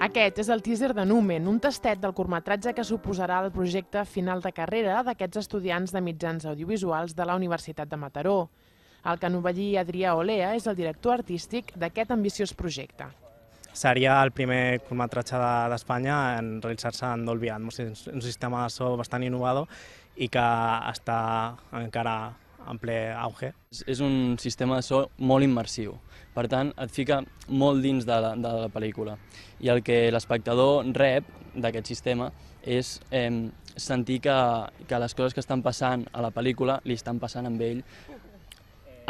Aquest és el teaser de Numen, un tastet del curtmetratge que suposarà el projecte final de carrera d'aquests estudiants de mitjans audiovisuals de la Universitat de Mataró. El canovellí Adrià Olea és el director artístic d'aquest ambiciós projecte. Seria el primer curtmetratge d'Espanya en realitzar-se en Dolby Atmos, un sistema de so bastant innovador i que està encara en ple auge. És un sistema de so molt immersiu, per tant et fica molt dins de la, de la pel·lícula i el que l'espectador rep d'aquest sistema és eh, sentir que, que les coses que estan passant a la pel·lícula li estan passant amb ell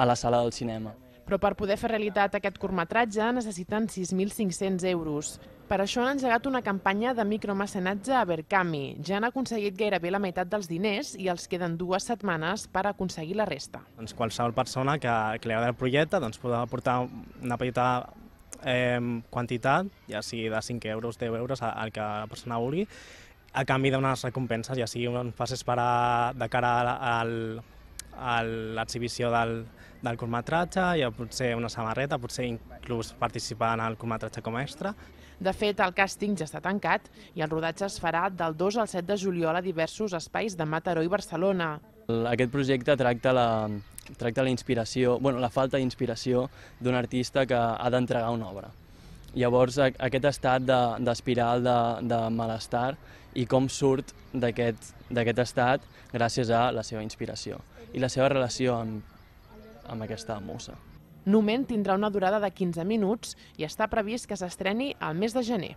a la sala del cinema. Però per poder fer realitat aquest curtmetratge necessiten 6.500 euros. Per això han engegat una campanya de micromecenatge a Berkami. Ja han aconseguit gairebé la meitat dels diners i els queden dues setmanes per aconseguir la resta. Doncs qualsevol persona que, que li agrada el projecte doncs, podrà aportar una petita eh, quantitat, ja sigui de 5 euros, 10 euros, el que la persona vulgui, a canvi d'unes recompenses, ja sigui un passes per a, de cara al, a l'exhibició del, del curtmetratge, hi ha potser una samarreta, potser inclús participar en el curtmetratge com a extra. De fet, el càsting ja està tancat i el rodatge es farà del 2 al 7 de juliol a diversos espais de Mataró i Barcelona. Aquest projecte tracta la, tracta la inspiració, bueno, la falta d'inspiració d'un artista que ha d'entregar una obra. Llavors, aquest estat d'espiral de, de, de malestar i com surt d'aquest estat gràcies a la seva inspiració i la seva relació amb, amb aquesta mossa. Nument tindrà una durada de 15 minuts i està previst que s'estreni al mes de gener.